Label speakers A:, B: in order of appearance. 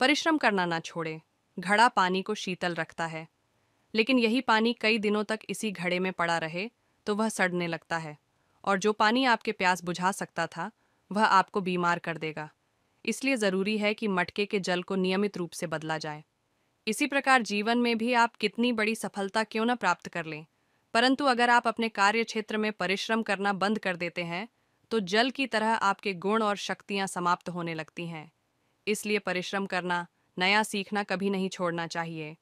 A: परिश्रम करना ना छोड़ें घड़ा पानी को शीतल रखता है लेकिन यही पानी कई दिनों तक इसी घड़े में पड़ा रहे तो वह सड़ने लगता है और जो पानी आपके प्यास बुझा सकता था वह आपको बीमार कर देगा इसलिए ज़रूरी है कि मटके के जल को नियमित रूप से बदला जाए इसी प्रकार जीवन में भी आप कितनी बड़ी सफलता क्यों न प्राप्त कर लें परंतु अगर आप अपने कार्य क्षेत्र में परिश्रम करना बंद कर देते हैं तो जल की तरह आपके गुण और शक्तियाँ समाप्त होने लगती हैं इसलिए परिश्रम करना नया सीखना कभी नहीं छोड़ना चाहिए